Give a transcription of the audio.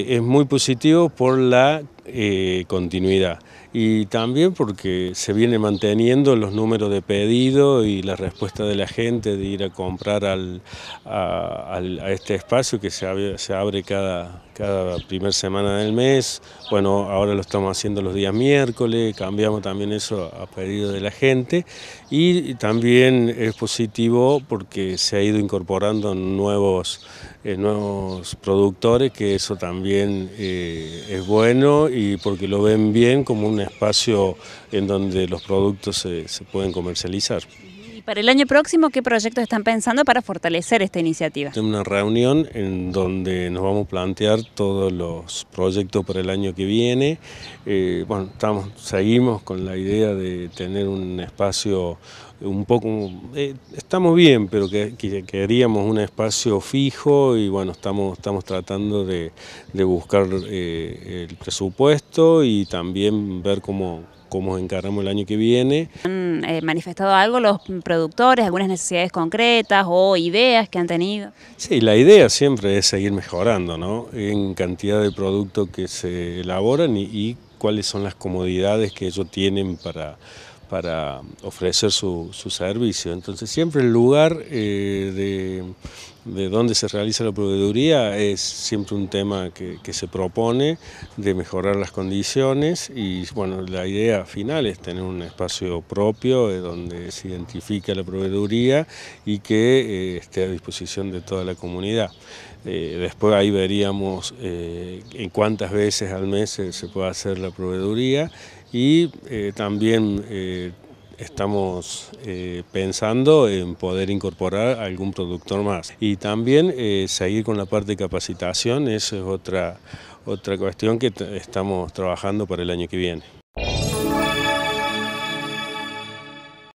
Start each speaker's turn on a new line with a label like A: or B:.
A: Eh, es muy positivo por la eh, continuidad y también porque se viene manteniendo los números de pedido y la respuesta de la gente de ir a comprar al, a, este espacio que se abre, cada, cada primera semana del mes. Bueno, ahora lo estamos haciendo los días miércoles, cambiamos también eso a pedido de la gente y también es positivo porque se ha ido incorporando nuevos, eh, nuevos productores, que eso también eh, es bueno y porque lo ven bien como un un espacio en donde los productos se, se pueden comercializar.
B: ¿Y para el año próximo qué proyectos están pensando para fortalecer esta iniciativa?
A: Tengo una reunión en donde nos vamos a plantear todos los proyectos para el año que viene. Eh, bueno, estamos, seguimos con la idea de tener un espacio un poco, eh, estamos bien, pero queríamos un espacio fijo y bueno, estamos, estamos tratando de, buscar eh, el presupuesto y también ver cómo, cómo encaramos el año que viene.
B: ¿Han eh, manifestado algo los productores, algunas necesidades concretas o ideas que han tenido? Sí,
A: la idea siempre es seguir mejorando ¿no? en cantidad de productos que se elaboran y cuáles son las comodidades que ellos tienen para para ofrecer su, servicio. Entonces siempre el lugar eh, de, de, donde se realiza la proveeduría es siempre un tema que, se propone de mejorar las condiciones y bueno, la idea final es tener un espacio propio eh, donde se identifica la proveeduría y que eh, esté a disposición de toda la comunidad. después ahí veríamos en cuántas veces al mes se, se puede hacer la proveeduría y eh, también eh, estamos eh, pensando en poder incorporar algún productor más. Y también seguir con la parte de capacitación, esa es otra cuestión que estamos trabajando para el año que viene.